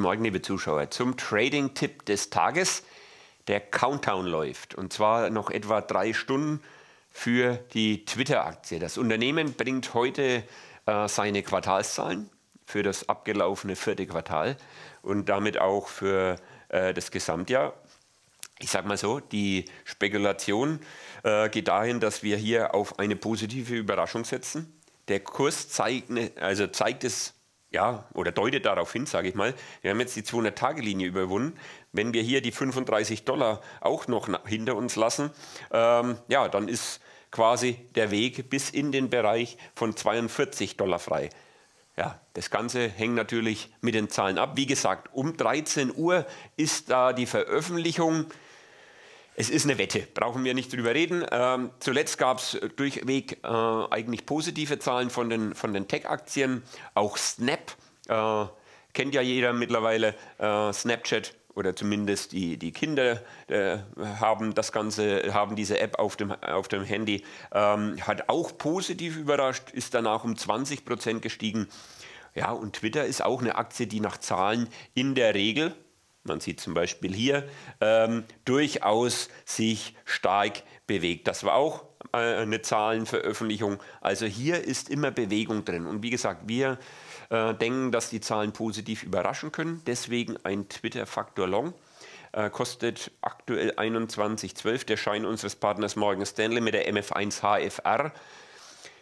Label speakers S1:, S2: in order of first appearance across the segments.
S1: Guten Morgen, liebe Zuschauer, zum Trading-Tipp des Tages. Der Countdown läuft und zwar noch etwa drei Stunden für die Twitter-Aktie. Das Unternehmen bringt heute äh, seine Quartalszahlen für das abgelaufene vierte Quartal und damit auch für äh, das Gesamtjahr. Ich sage mal so, die Spekulation äh, geht dahin, dass wir hier auf eine positive Überraschung setzen. Der Kurs zeigt, also zeigt es ja, oder deutet darauf hin, sage ich mal, wir haben jetzt die 200-Tage-Linie überwunden. Wenn wir hier die 35 Dollar auch noch hinter uns lassen, ähm, ja, dann ist quasi der Weg bis in den Bereich von 42 Dollar frei. Ja, das Ganze hängt natürlich mit den Zahlen ab. Wie gesagt, um 13 Uhr ist da die Veröffentlichung es ist eine Wette, brauchen wir nicht drüber reden. Ähm, zuletzt gab es durchweg äh, eigentlich positive Zahlen von den, von den Tech-Aktien. Auch Snap, äh, kennt ja jeder mittlerweile, äh, Snapchat oder zumindest die, die Kinder äh, haben das Ganze, haben diese App auf dem, auf dem Handy, ähm, hat auch positiv überrascht, ist danach um 20 Prozent gestiegen. Ja, und Twitter ist auch eine Aktie, die nach Zahlen in der Regel man sieht zum Beispiel hier, ähm, durchaus sich stark bewegt. Das war auch äh, eine Zahlenveröffentlichung. Also hier ist immer Bewegung drin. Und wie gesagt, wir äh, denken, dass die Zahlen positiv überraschen können. Deswegen ein Twitter-Faktor Long. Äh, kostet aktuell 21,12 der Schein unseres Partners Morgan Stanley mit der MF1 HFR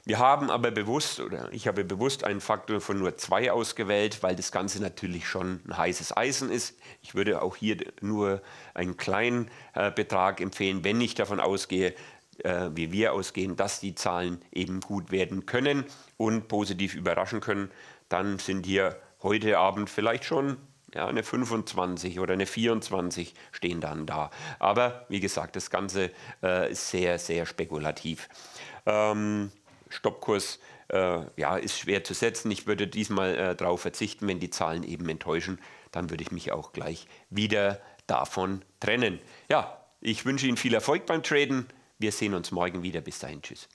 S1: wir haben aber bewusst, oder ich habe bewusst einen Faktor von nur zwei ausgewählt, weil das Ganze natürlich schon ein heißes Eisen ist. Ich würde auch hier nur einen kleinen äh, Betrag empfehlen, wenn ich davon ausgehe, äh, wie wir ausgehen, dass die Zahlen eben gut werden können und positiv überraschen können. Dann sind hier heute Abend vielleicht schon ja, eine 25 oder eine 24 stehen dann da. Aber wie gesagt, das Ganze äh, ist sehr, sehr spekulativ. Ähm, Stoppkurs äh, ja, ist schwer zu setzen. Ich würde diesmal äh, darauf verzichten, wenn die Zahlen eben enttäuschen, dann würde ich mich auch gleich wieder davon trennen. Ja, ich wünsche Ihnen viel Erfolg beim Traden. Wir sehen uns morgen wieder. Bis dahin, tschüss.